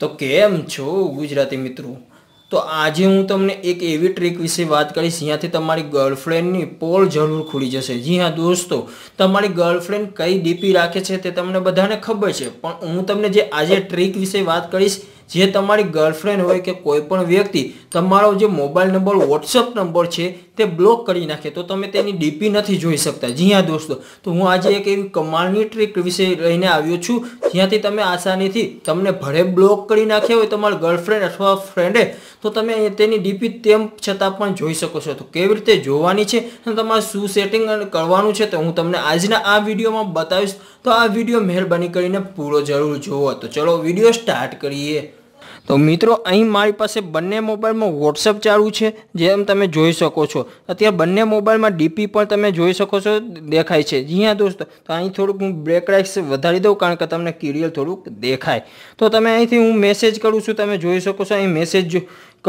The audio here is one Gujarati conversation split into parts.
તો કેમ છો ગુજરાતી મિત્રો તો આજે હું તમને એક એવી ટ્રીક વિશે વાત કરીશ જ્યાંથી તમારી ગર્લફ્રેન્ડની પોલ જરૂર ખુલી જશે જી હા દોસ્તો તમારી ગર્લફ્રેન્ડ કઈ ડીપી રાખે છે તે તમને બધાને ખબર છે પણ હું તમને જે આજે ટ્રીક વિશે વાત કરીશ જે તમારી ગર્લફ્રેન્ડ હોય કે કોઈ પણ વ્યક્તિ તમારો જે મોબાઈલ નંબર વોટ્સઅપ નંબર છે તે બ્લોક કરી નાખે તો તમે તેની ડીપી નથી જોઈ શકતા જી હા દોસ્તો તો હું આજે એક એવી કમાલની ટ્રીક વિશે લઈને આવ્યો છું જ્યાંથી તમે આસાનીથી તમને ભલે બ્લોક કરી નાખ્યા હોય તમારા ગર્લફ્રેન્ડ અથવા ફ્રેન્ડે તો તમે તેની ડીપી તેમ છતાં પણ જોઈ શકો છો તો કેવી રીતે જોવાની છે અને તમારે શું સેટિંગ કરવાનું છે તો હું તમને આજના આ વિડીયોમાં બતાવીશ તો આ વિડીયો મહેરબાની કરીને પૂરો જરૂર જોવો તો ચલો વિડીયો સ્ટાર્ટ કરીએ તો મિત્રો અહીં મારી પાસે બંને મોબાઈલમાં વોટ્સઅપ ચાલુ છે જેમ તમે જોઈ શકો છો અત્યારે બંને મોબાઈલમાં ડીપી પણ તમે જોઈ શકો છો દેખાય છે જી હા દોસ્તો તો અહીં થોડુંક હું બ્રેક રાઇટ્સ વધારી દઉં કારણ કે તમને કિરિયલ થોડુંક દેખાય તો તમે અહીંથી હું મેસેજ કરું છું તમે જોઈ શકો છો અહીં મેસેજ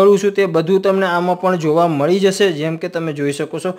કરું છું તે બધું તમને આમાં પણ જોવા મળી જશે જેમ કે તમે જોઈ શકો છો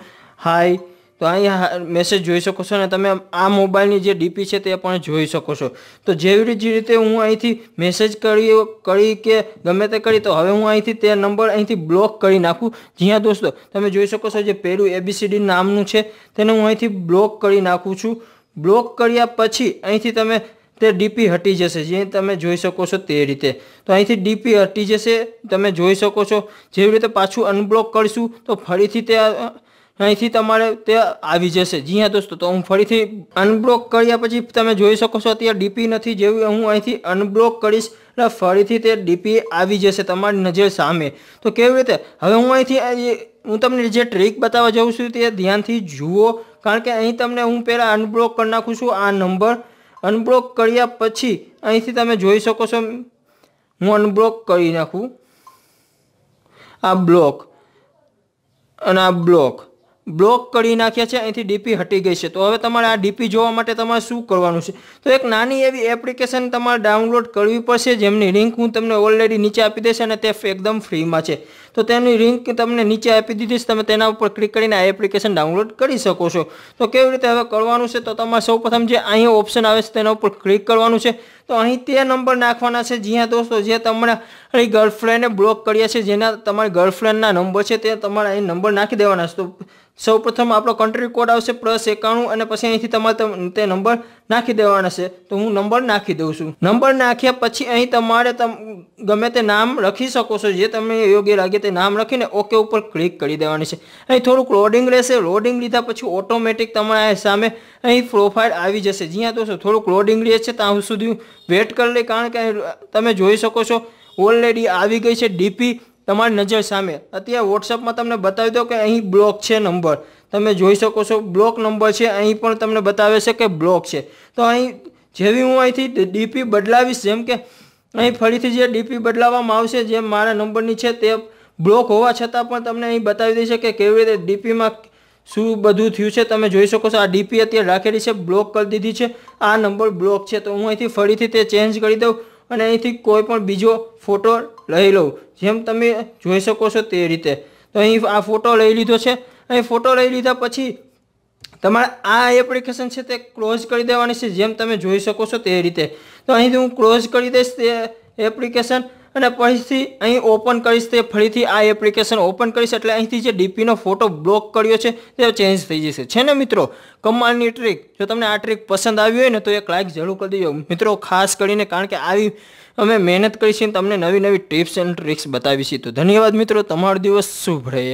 હાય તો અહીંયા મેસેજ જોઈ શકો છો અને તમે આ મોબાઈલની જે ડીપી છે તે પણ જોઈ શકો છો તો જેવી જ રીતે હું અહીંથી મેસેજ કરી કરી કે ગમે તે કરી તો હવે હું અહીંથી તે નંબર અહીંથી બ્લોક કરી નાખું જ્યાં દોસ્તો તમે જોઈ શકો છો જે પેલું એબીસીડી નામનું છે તેને હું અહીંથી બ્લોક કરી નાખું છું બ્લોક કર્યા પછી અહીંથી તમે તે ડીપી હટી જશે જે તમે જોઈ શકો છો તે રીતે તો અહીંથી ડીપી હટી જશે તમે જોઈ શકો છો જેવી રીતે પાછું અનબ્લોક કરીશું તો ફરીથી તે અહીંથી તમારે તે આવી જશે જી હા દોસ્તો તો હું ફરીથી અનબ્લોક કર્યા પછી તમે જોઈ શકો છો અત્યારે ડીપી નથી જેવી હું અહીંથી અનબ્લોક કરીશ એટલે ફરીથી તે ડીપી આવી જશે તમારી નજર સામે તો કેવી રીતે હવે હું અહીંથી હું તમને જે ટ્રીક બતાવવા જાઉં છું તે ધ્યાનથી જુઓ કારણ કે અહીં તમને હું પહેલાં અનબ્લોક કરી નાખું છું આ નંબર અનબ્લોક કર્યા પછી અહીંથી તમે જોઈ શકો છો હું અનબ્લોક કરી નાખું આ બ્લોક અને આ બ્લોક બ્લોક કરી નાખ્યા છે અહીંથી ડીપી હટી ગઈ છે તો હવે તમારે આ ડીપી જોવા માટે તમારે શું કરવાનું છે તો એક નાની એવી એપ્લિકેશન તમારે ડાઉનલોડ કરવી પડશે જેમની લિંક હું તમને ઓલરેડી નીચે આપી દઈશ અને તે એકદમ ફ્રીમાં છે તો તેની લિંક તમને નીચે આપી દીધી છે તમે તેના ઉપર ક્લિક કરીને આ એપ્લિકેશન ડાઉનલોડ કરી શકો છો તો કેવી રીતે હવે કરવાનું છે તો તમારે સૌપ્રથમ જે અહીંયા ઓપ્શન આવે છે તેના ઉપર ક્લિક કરવાનું છે તો અહીં તે નંબર નાખવાના છે જ્યાં દોસ્તો જે તમારા અહીં ગર્લફ્રેન્ડને બ્લોક કર્યા છે જેના તમારી ગર્લફ્રેન્ડના નંબર છે તે તમારે અહીં નંબર નાખી દેવાના છે તો સૌ પ્રથમ આપણો કન્ટ્રી કોડ આવશે પ્લસ એકાણું અને પછી અહીંથી તમારે તે નંબર નાખી દેવાના છે તો હું નંબર નાખી દઉં છું નંબર નાખ્યા પછી અહીં તમારે ગમે તે નામ લખી શકો છો જે તમને યોગ્ય લાગે તે નામ લખીને ઓકે ઉપર ક્લિક કરી દેવાની છે અહીં થોડુંક લોડિંગ રહેશે લોડિંગ લીધા પછી ઓટોમેટિક તમારા સામે અહીં પ્રોફાઇલ આવી જશે જ્યાં દોસ્તો થોડુંક લોડિંગ રહે છે ત્યાં સુધી વેટ કરી લે કારણ કે તમે જોઈ શકો છો ઓલરેડી આવી ગઈ છે ડીપી તમારી નજર સામે અત્યારે વોટ્સઅપમાં તમને બતાવી દો કે અહીં બ્લોક છે નંબર તમે જોઈ શકો છો બ્લોક નંબર છે અહીં પણ તમને બતાવે છે કે બ્લોક છે તો અહીં જેવી હું અહીંથી ડીપી બદલાવીશ જેમ કે અહીં ફરીથી જે ડીપી બદલાવવામાં આવશે જે મારા નંબરની છે તે બ્લોક હોવા છતાં પણ તમને અહીં બતાવી દેશે કે કેવી રીતે ડીપીમાં શું બધું થયું છે તમે જોઈ શકો છો આ ડીપી અત્યારે રાખેલી છે બ્લોક કરી દીધી છે આ નંબર બ્લોક છે તો હું અહીંથી ફરીથી તે ચેન્જ કરી દઉં અને અહીંથી કોઈ પણ બીજો ફોટો લઈ લઉં જેમ તમે જોઈ શકો છો તે રીતે તો અહીં આ ફોટો લઈ લીધો છે અહીં ફોટો લઈ લીધા પછી તમારે આ એપ્લિકેશન છે તે ક્લોઝ કરી દેવાની છે જેમ તમે જોઈ શકો છો તે રીતે તો અહીંથી હું ક્લોઝ કરી દઈશ તે એપ્લિકેશન અને પછીથી અહીં ઓપન કરીશ તે ફરીથી આ એપ્લિકેશન ઓપન કરીશ એટલે અહીંથી જે ડીપીનો ફોટો બ્લોક કર્યો છે તે ચેન્જ થઈ જશે છે ને મિત્રો કમાલની ટ્રીક જો તમને આ ટ્રીક પસંદ આવી હોય ને તો એક લાઇક જરૂર કરી દેજો મિત્રો ખાસ કરીને કારણ કે આવી અમે મહેનત કરી છે તમને નવી નવી ટિપ્સ એન્ડ ટ્રિક્સ બતાવી તો ધન્યવાદ મિત્રો તમારો દિવસ શુભ રહે